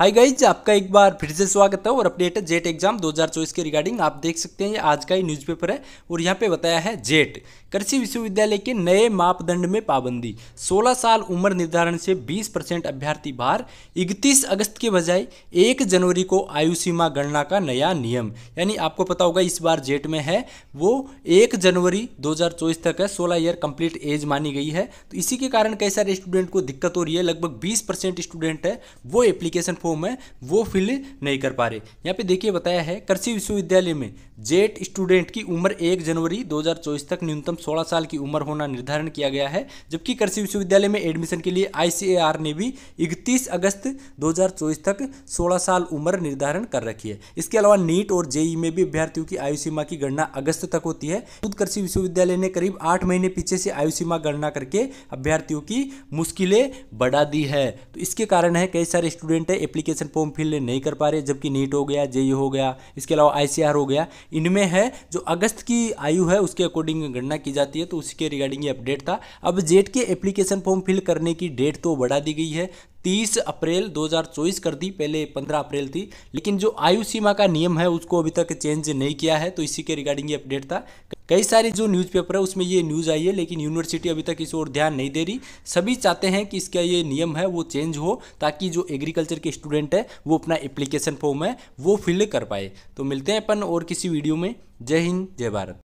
hi guys आपका एक बार फिर से स्वागत है और अपडेट है जेट एग्जाम 2024 के रिगार्डिंग आप देख सकते हैं ये आज का ही न्यूज़पेपर है और यहाँ पे बताया है जेट कृषि विश्वविद्यालय के नए मापदंड में पाबंदी 16 साल उम्र निर्धारण से 20 परसेंट अभ्यर्थी बाहर 31 अगस्त के बजाय 1 जनवरी को आयु सीमा गणना का नया नियम यानी आपको पता होगा इस बार जेट में है वो एक जनवरी दो तक है सोलह ईयर कंप्लीट एज मानी गई है तो इसी के कारण कई सारे स्टूडेंट को दिक्कत हो रही है लगभग बीस स्टूडेंट है वो एप्लीकेशन फॉर्म है वो फिल नहीं कर पा रहे यहाँ पे देखिए बताया है कृषि विश्वविद्यालय में जेट स्टूडेंट की उम्र एक जनवरी 2024 तक न्यूनतम 16 साल की उम्र होना निर्धारण किया गया है जबकि कृषि विश्वविद्यालय में एडमिशन के लिए आई ने भी इकतीस अगस्त दो तक सोलह साल उम्र निर्धारण कर रखी है इसके अलावा नीट और जेई में भी अभ्यर्थियों की आयु सीमा की गणना अगस्त तक होती है खुद कृषि विश्वविद्यालय ने करीब आठ महीने पीछे से आयु सीमा गणना करके अभ्यर्थियों की मुश्किलें बढ़ा दी है तो इसके कारण है कई सारे स्टूडेंट है एप्लीकेशन फॉर्म फिल नहीं कर पा रहे जबकि नीट हो गया जेई e हो गया इसके अलावा आई हो गया इनमें है जो अगस्त की आयु है उसके अकॉर्डिंग गणना की जाती है तो उसके रिगार्डिंग ये अपडेट था अब जेट e के एप्लीकेशन फॉर्म फिल करने की डेट तो बढ़ा दी गई है 30 अप्रैल 2024 कर दी पहले 15 अप्रैल थी लेकिन जो आयु सीमा का नियम है उसको अभी तक चेंज नहीं किया है तो इसी के रिगार्डिंग ये अपडेट था कई सारी जो न्यूज़पेपर है उसमें ये न्यूज़ आई है लेकिन यूनिवर्सिटी अभी तक इस ओर ध्यान नहीं दे रही सभी चाहते हैं कि इसका ये नियम है वो चेंज हो ताकि जो एग्रीकल्चर के स्टूडेंट है वो अपना एप्लीकेशन फॉर्म है वो फिल कर पाए तो मिलते हैं अपन और किसी वीडियो में जय हिंद जय भारत